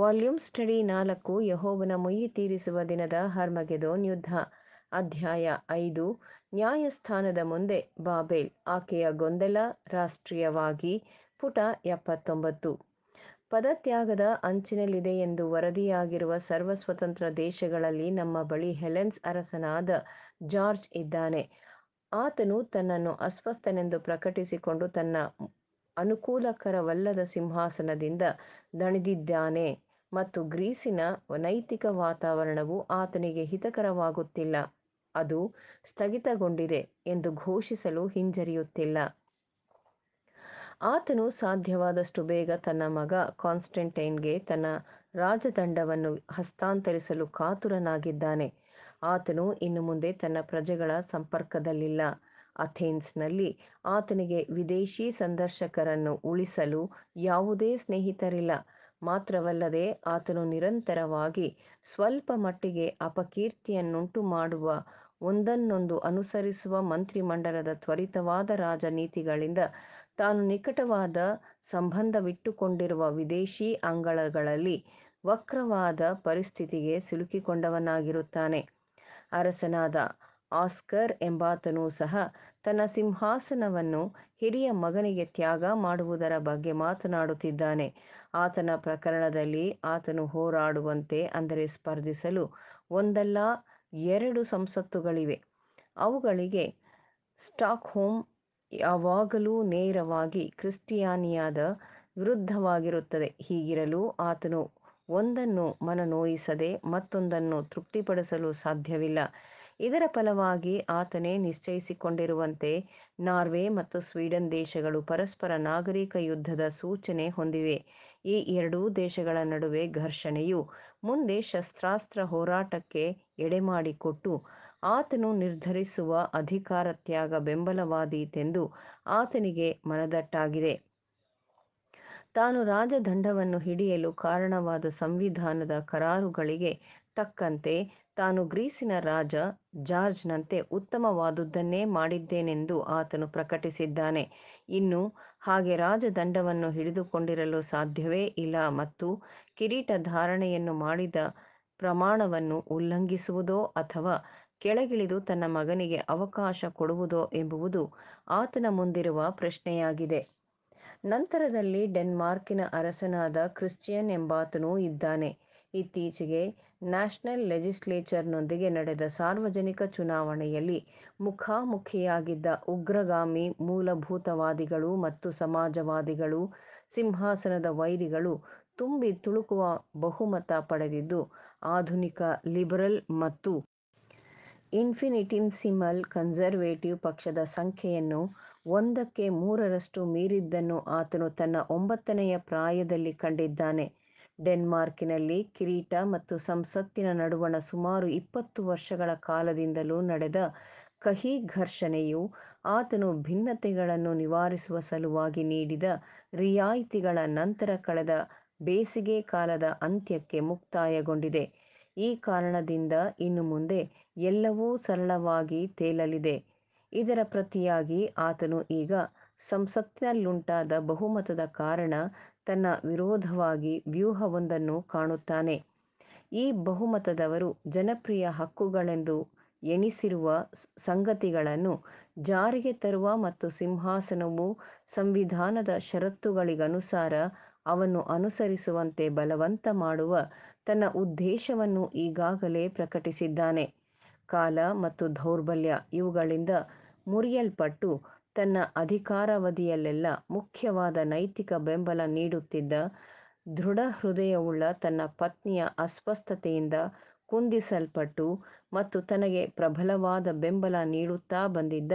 volume study ನಾಲ್ಕು ಯಹೋವನ ಮುಯಿ ತೀರಿಸುವ ದಿನದ ಹರ್ಮಗೆದೋನ್ ಯುದ್ಧ ಅಧ್ಯಾಯ ಐದು ನ್ಯಾಯಸ್ಥಾನದ ಮುಂದೆ ಬಾಬೆಲ್ ಆಕೆಯ ಗೊಂದಲ ರಾಷ್ಟ್ರೀಯವಾಗಿ ಪುಟ ಎಪ್ಪತ್ತೊಂಬತ್ತು ಪದತ್ಯಾಗದ ಅಂಚಿನಲ್ಲಿದೆ ಎಂದು ವರದಿಯಾಗಿರುವ ಸರ್ವ ಸ್ವತಂತ್ರ ದೇಶಗಳಲ್ಲಿ ನಮ್ಮ ಬಳಿ ಹೆಲೆನ್ಸ್ ಅರಸನಾದ ಜಾರ್ಜ್ ಇದ್ದಾನೆ ಆತನು ತನ್ನನ್ನು ಅಸ್ವಸ್ಥನೆಂದು ಪ್ರಕಟಿಸಿಕೊಂಡು ತನ್ನ ಅನುಕೂಲಕರವಲ್ಲದ ಸಿಂಹಾಸನದಿಂದ ದಣಿದಿದ್ದಾನೆ ಮತ್ತು ಗ್ರೀಸಿನ ನೈತಿಕ ವಾತಾವರಣವು ಆತನಿಗೆ ಹಿತಕರವಾಗುತ್ತಿಲ್ಲ ಅದು ಸ್ಥಗಿತಗೊಂಡಿದೆ ಎಂದು ಘೋಷಿಸಲು ಹಿಂಜರಿಯುತ್ತಿಲ್ಲ ಆತನು ಸಾಧ್ಯವಾದಷ್ಟು ಬೇಗ ತನ್ನ ಮಗ ಕಾನ್ಸ್ಟೆಂಟೈನ್ಗೆ ತನ್ನ ರಾಜದಂಡವನ್ನು ಹಸ್ತಾಂತರಿಸಲು ಕಾತುರನಾಗಿದ್ದಾನೆ ಆತನು ಇನ್ನು ಮುಂದೆ ತನ್ನ ಪ್ರಜೆಗಳ ಸಂಪರ್ಕದಲ್ಲಿಲ್ಲ ಅಥೆನ್ಸ್ನಲ್ಲಿ ಆತನಿಗೆ ವಿದೇಶಿ ಸಂದರ್ಶಕರನ್ನು ಉಳಿಸಲು ಯಾವುದೇ ಸ್ನೇಹಿತರಿಲ್ಲ ಮಾತ್ರವಲ್ಲದೆ ಆತನು ನಿರಂತರವಾಗಿ ಸ್ವಲ್ಪ ಮಟ್ಟಿಗೆ ಅಪಕೀರ್ತಿಯನ್ನುಂಟು ಮಾಡುವ ಒಂದನ್ನೊಂದು ಅನುಸರಿಸುವ ಮಂತ್ರಿಮಂಡಲದ ತ್ವರಿತವಾದ ರಾಜನೀತಿಗಳಿಂದ ತಾನು ನಿಕಟವಾದ ಸಂಬಂಧವಿಟ್ಟುಕೊಂಡಿರುವ ವಿದೇಶಿ ಅಂಗಳಗಳಲ್ಲಿ ವಕ್ರವಾದ ಪರಿಸ್ಥಿತಿಗೆ ಸಿಲುಕಿಕೊಂಡವನಾಗಿರುತ್ತಾನೆ ಅರಸನಾದ ಆಸ್ಕರ್ ಎಂಬಾತನೂ ಸಹ ತನ್ನ ಸಿಂಹಾಸನವನ್ನು ಹಿರಿಯ ಮಗನಿಗೆ ತ್ಯಾಗ ಮಾಡುವುದರ ಬಗ್ಗೆ ಮಾತನಾಡುತ್ತಿದ್ದಾನೆ ಆತನ ಪ್ರಕರಣದಲ್ಲಿ ಆತನು ಹೋರಾಡುವಂತೆ ಅಂದರೆ ಸ್ಪರ್ಧಿಸಲು ಒಂದಲ್ಲ ಎರಡು ಸಂಸತ್ತುಗಳಿವೆ ಅವುಗಳಿಗೆ ಸ್ಟಾಕ್ಹೋಮ್ ಯಾವಾಗಲೂ ನೇರವಾಗಿ ಕ್ರಿಸ್ಟಿಯಾನಿಯಾದ ವಿರುದ್ಧವಾಗಿರುತ್ತದೆ ಹೀಗಿರಲು ಆತನು ಒಂದನ್ನು ಮನನೋಯಿಸದೆ ಮತ್ತೊಂದನ್ನು ತೃಪ್ತಿಪಡಿಸಲು ಸಾಧ್ಯವಿಲ್ಲ ಇದರ ಫಲವಾಗಿ ಆತನೇ ನಿಶ್ಚಯಿಸಿಕೊಂಡಿರುವಂತೆ ನಾರ್ವೆ ಮತ್ತು ಸ್ವೀಡನ್ ದೇಶಗಳು ಪರಸ್ಪರ ನಾಗರಿಕ ಯುದ್ಧದ ಸೂಚನೆ ಹೊಂದಿವೆ ಈ ಎರಡೂ ದೇಶಗಳ ನಡುವೆ ಘರ್ಷಣೆಯು ಮುಂದೆ ಶಸ್ತ್ರಾಸ್ತ್ರ ಹೋರಾಟಕ್ಕೆ ಎಡೆಮಾಡಿಕೊಟ್ಟು ಆತನು ನಿರ್ಧರಿಸುವ ಅಧಿಕಾರ ತ್ಯಾಗ ಬೆಂಬಲವಾದೀತೆಂದು ಆತನಿಗೆ ಮನದಟ್ಟಾಗಿದೆ ತಾನು ರಾಜದಂಡವನ್ನು ಹಿಡಿಯಲು ಕಾರಣವಾದ ಸಂವಿಧಾನದ ಕರಾರುಗಳಿಗೆ ತಕ್ಕಂತೆ ತಾನು ಗ್ರೀಸಿನ ರಾಜ ಜಾರ್ಜ್ನಂತೆ ಉತ್ತಮವಾದುದನ್ನೇ ಮಾಡಿದ್ದೇನೆಂದು ಆತನು ಪ್ರಕಟಿಸಿದ್ದಾನೆ ಇನ್ನು ಹಾಗೆ ರಾಜದಂಡವನ್ನು ಹಿಡಿದುಕೊಂಡಿರಲು ಸಾಧ್ಯವೇ ಇಲ್ಲ ಮತ್ತು ಕಿರೀಟ ಧಾರಣೆಯನ್ನು ಮಾಡಿದ ಪ್ರಮಾಣವನ್ನು ಉಲ್ಲಂಘಿಸುವುದೋ ಅಥವಾ ಕೆಳಗಿಳಿದು ತನ್ನ ಮಗನಿಗೆ ಅವಕಾಶ ಕೊಡುವುದೋ ಎಂಬುವುದು ಆತನ ಮುಂದಿರುವ ಪ್ರಶ್ನೆಯಾಗಿದೆ ನಂತರದಲ್ಲಿ ಡೆನ್ಮಾರ್ಕಿನ ಅರಸನಾದ ಕ್ರಿಶ್ಚಿಯನ್ ಎಂಬಾತನೂ ಇದ್ದಾನೆ ಇತ್ತೀಚೆಗೆ ನ್ಯಾಷನಲ್ ಲೆಜಿಸ್ಲೇಚರ್ನೊಂದಿಗೆ ನಡೆದ ಸಾರ್ವಜನಿಕ ಚುನಾವಣೆಯಲ್ಲಿ ಮುಖಾಮುಖಿಯಾಗಿದ್ದ ಉಗ್ರಗಾಮಿ ಮೂಲಭೂತವಾದಿಗಳು ಮತ್ತು ಸಮಾಜವಾದಿಗಳು ಸಿಂಹಾಸನದ ವೈರಿಗಳು ತುಂಬಿ ತುಳುಕುವ ಬಹುಮತ ಪಡೆದಿದ್ದು ಆಧುನಿಕ ಲಿಬರಲ್ ಮತ್ತು ಇನ್ಫಿನಿಟಿನ್ಸಿಮಲ್ ಕನ್ಸರ್ವೇಟಿವ್ ಪಕ್ಷದ ಸಂಖ್ಯೆಯನ್ನು ಒಂದಕ್ಕೆ ಮೂರರಷ್ಟು ಮೀರಿದ್ದನ್ನು ಆತನು ತನ್ನ ಒಂಬತ್ತನೆಯ ಪ್ರಾಯದಲ್ಲಿ ಕಂಡಿದ್ದಾನೆ ಡೆನ್ಮಾರ್ಕಿನಲ್ಲಿ ಕಿರೀಟ ಮತ್ತು ಸಂಸತ್ತಿನ ನಡುವಣ ಸುಮಾರು ಇಪ್ಪತ್ತು ವರ್ಷಗಳ ಕಾಲದಿಂದಲೂ ನಡೆದ ಕಹಿ ಘರ್ಷಣೆಯು ಆತನು ಭಿನ್ನತೆಗಳನ್ನು ನಿವಾರಿಸುವ ಸಲುವಾಗಿ ನೀಡಿದ ರಿಯಾಯಿತಿಗಳ ನಂತರ ಕಳೆದ ಬೇಸಿಗೆ ಕಾಲದ ಅಂತ್ಯಕ್ಕೆ ಮುಕ್ತಾಯಗೊಂಡಿದೆ ಈ ಕಾರಣದಿಂದ ಇನ್ನು ಮುಂದೆ ಎಲ್ಲವೂ ಸರಳವಾಗಿ ತೇಲಲಿದೆ ಇದರ ಪ್ರತಿಯಾಗಿ ಆತನು ಈಗ ಸಂಸತ್ತಿನಲ್ಲುಂಟಾದ ಬಹುಮತದ ಕಾರಣ ತನ್ನ ವಿರೋಧವಾಗಿ ವ್ಯೂಹವೊಂದನ್ನು ಕಾಣುತ್ತಾನೆ ಈ ಬಹುಮತದವರು ಜನಪ್ರಿಯ ಹಕ್ಕುಗಳೆಂದು ಎಣಿಸಿರುವ ಸಂಗತಿಗಳನ್ನು ಜಾರಿಗೆ ತರುವ ಮತ್ತು ಸಿಂಹಾಸನವು ಸಂವಿಧಾನದ ಷರತ್ತುಗಳಿಗನುಸಾರ ಅವನ್ನು ಅನುಸರಿಸುವಂತೆ ಬಲವಂತ ಮಾಡುವ ತನ್ನ ಉದ್ದೇಶವನ್ನು ಈಗಾಗಲೇ ಪ್ರಕಟಿಸಿದ್ದಾನೆ ಕಾಲ ಮತ್ತು ದೌರ್ಬಲ್ಯ ಇವುಗಳಿಂದ ಮುರಿಯಲ್ಪಟ್ಟು ತನ್ನ ಅಧಿಕಾರಾವಧಿಯಲ್ಲೆಲ್ಲ ಮುಖ್ಯವಾದ ನೈತಿಕ ಬೆಂಬಲ ನೀಡುತ್ತಿದ್ದ ದೃಢ ಹೃದಯವುಳ್ಳ ತನ್ನ ಪತ್ನಿಯ ಅಸ್ವಸ್ಥತೆಯಿಂದ ಕುಂದಿಸಲ್ಪಟ್ಟು ಮತ್ತು ತನಗೆ ಪ್ರಬಲವಾದ ಬೆಂಬಲ ನೀಡುತ್ತಾ ಬಂದಿದ್ದ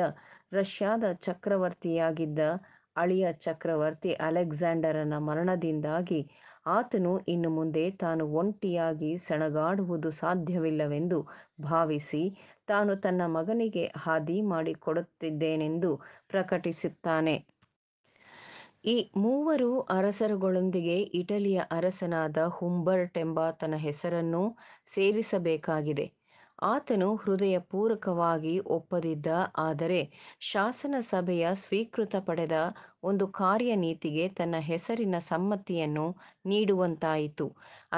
ರಷ್ಯಾದ ಚಕ್ರವರ್ತಿಯಾಗಿದ್ದ ಅಳಿಯ ಚಕ್ರವರ್ತಿ ಅಲೆಕ್ಸಾಂಡರನ ಮರಣದಿಂದಾಗಿ ಆತನು ಇನ್ನು ಮುಂದೆ ತಾನು ಒಂಟಿಯಾಗಿ ಸಣಗಾಡುವುದು ಸಾಧ್ಯವಿಲ್ಲವೆಂದು ಭಾವಿಸಿ ತಾನು ತನ್ನ ಮಗನಿಗೆ ಹಾದಿ ಮಾಡಿಕೊಡುತ್ತಿದ್ದೇನೆಂದು ಪ್ರಕಟಿಸುತ್ತಾನೆ ಈ ಮೂವರು ಅರಸರುಗಳೊಂದಿಗೆ ಇಟಲಿಯ ಅರಸನಾದ ಹುಂಬರ್ಟ್ ಎಂಬಾತನ ಹೆಸರನ್ನೂ ಸೇರಿಸಬೇಕಾಗಿದೆ ಆತನು ಹೃದಯಪೂರ್ವಕವಾಗಿ ಒಪ್ಪದಿದ್ದ ಆದರೆ ಶಾಸನ ಸಭೆಯ ಸ್ವೀಕೃತ ಪಡೆದ ಒಂದು ಕಾರ್ಯನೀತಿಗೆ ತನ್ನ ಹೆಸರಿನ ಸಮ್ಮತಿಯನ್ನು ನೀಡುವಂತಾಯಿತು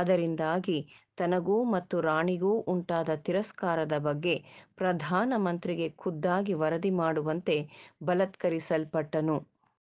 ಅದರಿಂದಾಗಿ ತನಗೂ ಮತ್ತು ರಾಣಿಗೂ ಉಂಟಾದ ತಿರಸ್ಕಾರದ ಬಗ್ಗೆ ಪ್ರಧಾನಮಂತ್ರಿಗೆ ಖುದ್ದಾಗಿ ವರದಿ ಮಾಡುವಂತೆ ಬಲತ್ಕರಿಸಲ್ಪಟ್ಟನು